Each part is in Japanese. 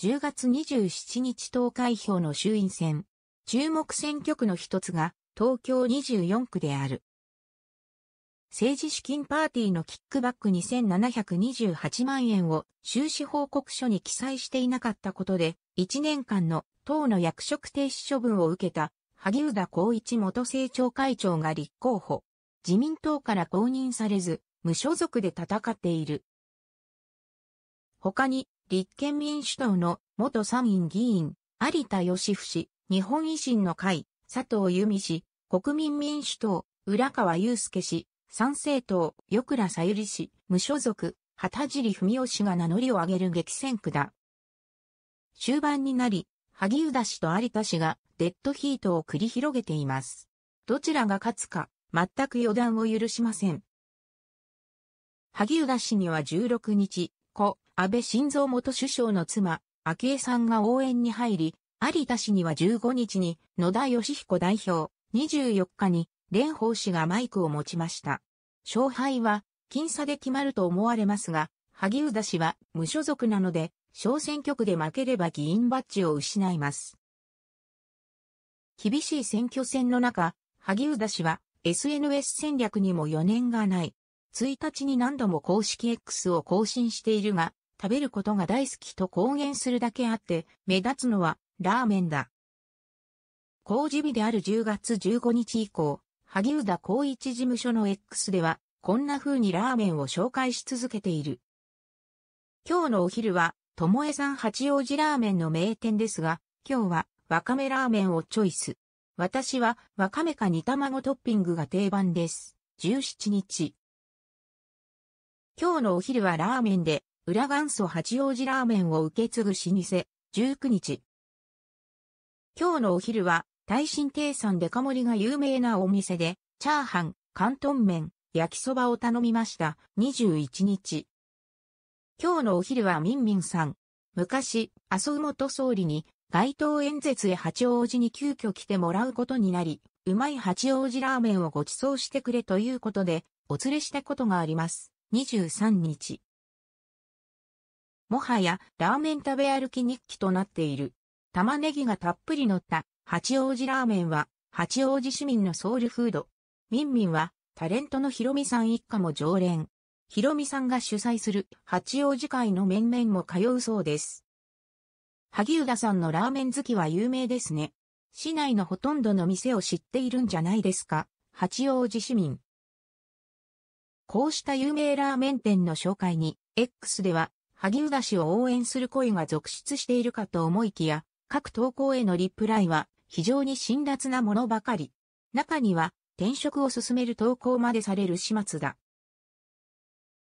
10月27日投開票の衆院選、注目選挙区の一つが東京24区である。政治資金パーティーのキックバック2728万円を収支報告書に記載していなかったことで、1年間の党の役職停止処分を受けた萩生田光一元政調会長が立候補。自民党から公認されず、無所属で戦っている。他に、立憲民主党の元参院議員、有田義夫氏、日本維新の会、佐藤由美氏、国民民主党、浦川祐介氏、参政党、横倉さゆり氏、無所属、旗尻文雄氏が名乗りを上げる激戦区だ。終盤になり、萩生田氏と有田氏がデッドヒートを繰り広げています。どちらが勝つか、全く予断を許しません。萩生田氏には16日、故、安倍晋三元首相の妻、昭恵さんが応援に入り、有田氏には15日に野田義彦代表、24日に蓮舫氏がマイクを持ちました。勝敗は僅差で決まると思われますが、萩生田氏は無所属なので、小選挙区で負ければ議員バッジを失います。厳しい選挙戦の中、萩生田氏は SNS 戦略にも余念がない。1日に何度も公式 X を更新しているが、食べることが大好きと公言するだけあって、目立つのはラーメンだ。工事日である10月15日以降、萩生田光一事務所の X では、こんな風にラーメンを紹介し続けている。今日のお昼は、ともえさん八王子ラーメンの名店ですが、今日はわかめラーメンをチョイス。私はわかめか煮卵トッピングが定番です。17日。今日のお昼はラーメンで、裏元祖八王子ラーメンを受け継ぐ老舗、19日。今日のお昼は、大新亭さんデカ盛りが有名なお店で、チャーハン、関東麺、焼きそばを頼みました。21日。今日のお昼はみんみんさん。昔、麻生元総理に、街頭演説へ八王子に急遽来てもらうことになり、うまい八王子ラーメンをご馳走してくれということで、お連れしたことがあります。23日。もはやラーメン食べ歩き日記となっている。玉ねぎがたっぷり乗った八王子ラーメンは八王子市民のソウルフード。ミンミンはタレントのヒロミさん一家も常連。ヒロミさんが主催する八王子会の面々も通うそうです。萩生田さんのラーメン好きは有名ですね。市内のほとんどの店を知っているんじゃないですか。八王子市民。こうした有名ラーメン店の紹介に、X では萩生田氏を応援する声が続出しているかと思いきや、各投稿へのリプライは非常に辛辣なものばかり。中には転職を進める投稿までされる始末だ。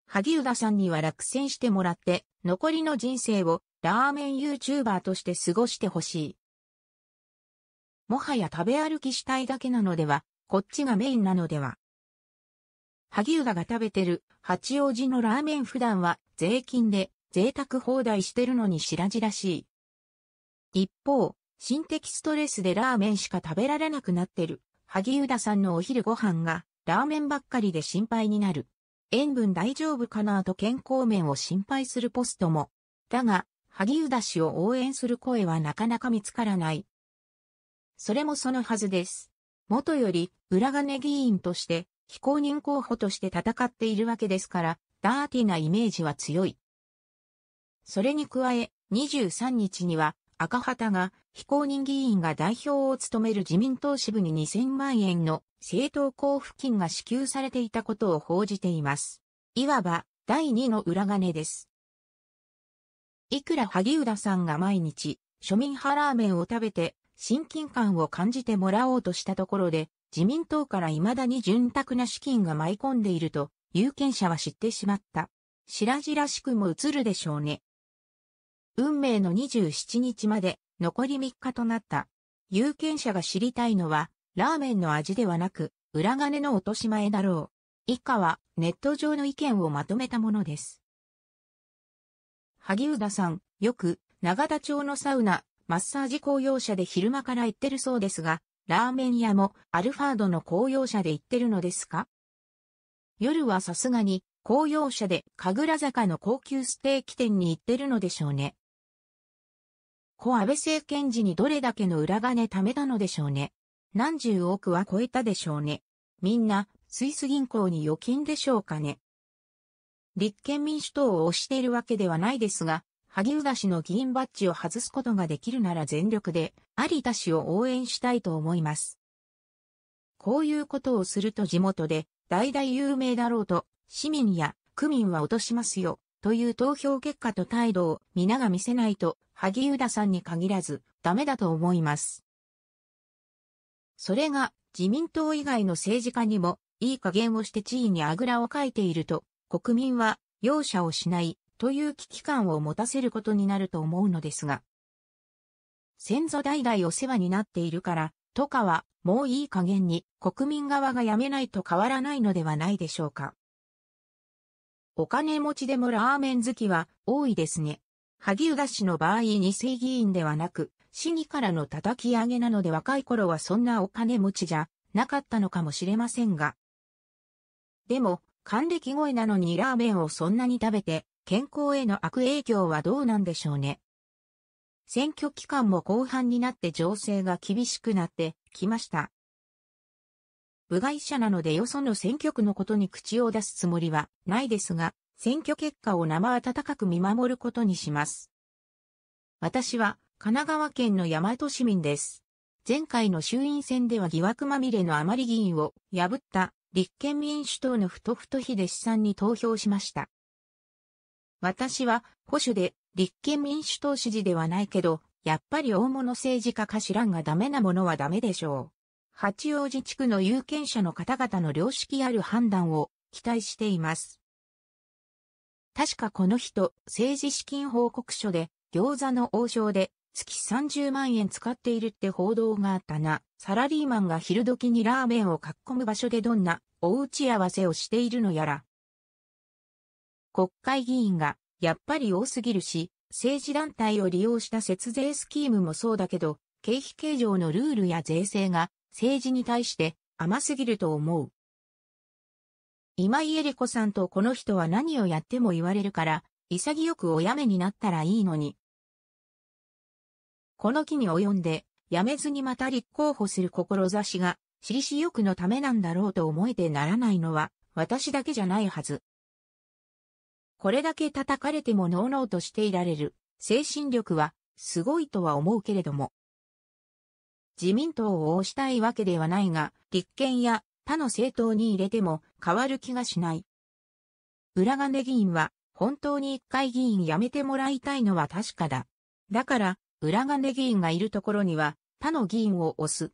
萩生田さんには落選してもらって、残りの人生をラーメン YouTuber として過ごしてほしい。もはや食べ歩きしたいだけなのでは、こっちがメインなのでは。萩生田が食べてる八王子のラーメン普段は税金で贅沢放題してるのに白々しい。一方、心的ストレスでラーメンしか食べられなくなってる、萩生田さんのお昼ご飯が、ラーメンばっかりで心配になる。塩分大丈夫かなと健康面を心配するポストも。だが、萩生田氏を応援する声はなかなか見つからない。それもそのはずです。元より、裏金議員として、非公認候補として戦っているわけですから、ダーティなイメージは強い。それに加え、23日には赤旗が非公認議員が代表を務める自民党支部に2000万円の政党交付金が支給されていたことを報じています。いわば第2の裏金です。いくら萩生田さんが毎日庶民派ラーメンを食べて親近感を感じてもらおうとしたところで自民党から未だに潤沢な資金が舞い込んでいると有権者は知ってしまった。白々しくも映るでしょうね。運命の27日まで残り3日となった。有権者が知りたいのは、ラーメンの味ではなく、裏金の落とし前だろう。以下は、ネット上の意見をまとめたものです。萩生田さん、よく、長田町のサウナ、マッサージ公用車で昼間から行ってるそうですが、ラーメン屋もアルファードの公用車で行ってるのですか夜はさすがに公用車で神楽坂の高級ステーキ店に行ってるのでしょうね。故安倍政権時にどれだけの裏金貯めたのでしょうね。何十億は超えたでしょうね。みんな、スイス銀行に預金でしょうかね。立憲民主党を推しているわけではないですが、萩生田氏の議員バッジを外すことができるなら全力で、有田氏を応援したいと思います。こういうことをすると地元で、代々有名だろうと、市民や区民は落としますよ、という投票結果と態度を皆が見せないと、萩生田さんに限らず、ダメだと思います。それが、自民党以外の政治家にも、いい加減をして地位にあぐらをかいていると、国民は、容赦をしない、という危機感を持たせることになると思うのですが。先祖代々お世話になっているから、とかは、もういい加減に、国民側がやめないと変わらないのではないでしょうか。お金持ちでもラーメン好きは、多いですね。萩生田氏の場合二世議員ではなく、市議からの叩き上げなので若い頃はそんなお金持ちじゃなかったのかもしれませんが。でも、還暦声えなのにラーメンをそんなに食べて、健康への悪影響はどうなんでしょうね。選挙期間も後半になって情勢が厳しくなってきました。部外者なのでよその選挙区のことに口を出すつもりはないですが、選挙結果を生温かく見守ることにします。私は神奈川県の大和市民です。前回の衆院選では疑惑まみれのあまり議員を破った立憲民主党の太太秀氏さんに投票しました。私は保守で立憲民主党支持ではないけど、やっぱり大物政治家か知らんがダメなものはダメでしょう。八王子地区の有権者の方々の良識ある判断を期待しています。確かこの人、政治資金報告書で、餃子の王将で、月30万円使っているって報道があったな。サラリーマンが昼時にラーメンを囲む場所でどんなお打ち合わせをしているのやら。国会議員がやっぱり多すぎるし、政治団体を利用した節税スキームもそうだけど、経費計上のルールや税制が政治に対して甘すぎると思う。今井絵理子さんとこの人は何をやっても言われるから、潔くおやめになったらいいのに。この期に及んで、辞めずにまた立候補する志が、私利私欲のためなんだろうと思えてならないのは、私だけじゃないはず。これだけ叩かれてもノーノーとしていられる、精神力は、すごいとは思うけれども。自民党を応したいわけではないが、立憲や他の政党に入れても変わる気がしない。裏金議員は本当に一回議員辞めてもらいたいのは確かだ。だから、裏金議員がいるところには他の議員を押す。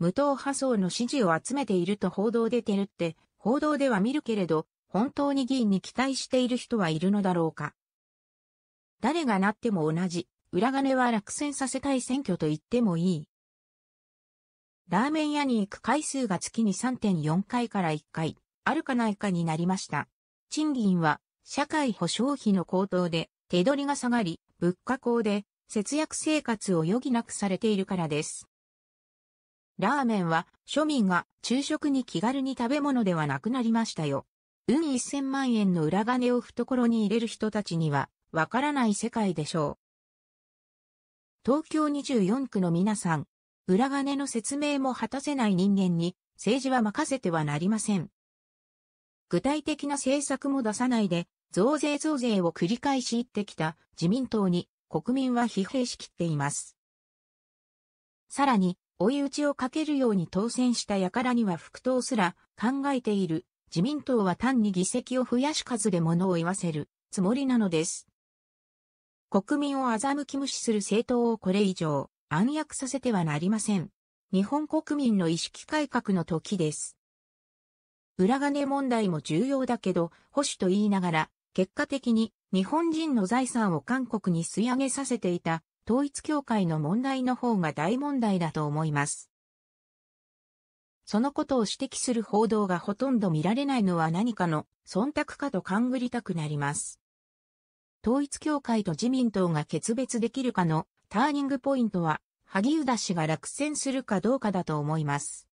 無党派層の支持を集めていると報道出てるって、報道では見るけれど、本当に議員に期待している人はいるのだろうか。誰がなっても同じ、裏金は落選させたい選挙と言ってもいい。ラーメン屋に行く回数が月に3.4回から1回、あるかないかになりました。賃金は、社会保障費の高騰で、手取りが下がり、物価高で、節約生活を余儀なくされているからです。ラーメンは庶民が昼食に気軽に食べ物ではなくなりましたよ。運1000万円の裏金を懐に入れる人たちにはわからない世界でしょう。東京24区の皆さん、裏金の説明も果たせない人間に政治は任せてはなりません。具体的な政策も出さないで、増税増税を繰り返し言ってきた自民党に国民は疲弊しきっています。さらに、追い打ちをかけるように当選した輩には復党すら考えている自民党は単に議席を増やし数で物を言わせるつもりなのです。国民を欺き無視する政党をこれ以上暗躍させてはなりません。日本国民の意識改革の時です。裏金問題も重要だけど、保守と言いながら、結果的に日本人の財産を韓国に吸い上げさせていた統一教会の問題の方が大問題だと思います。そのことを指摘する報道がほとんど見られないのは何かの忖度かと勘ぐりたくなります。統一教会と自民党が決別できるかのターニングポイントは、萩生田氏が落選するかどうかだと思います。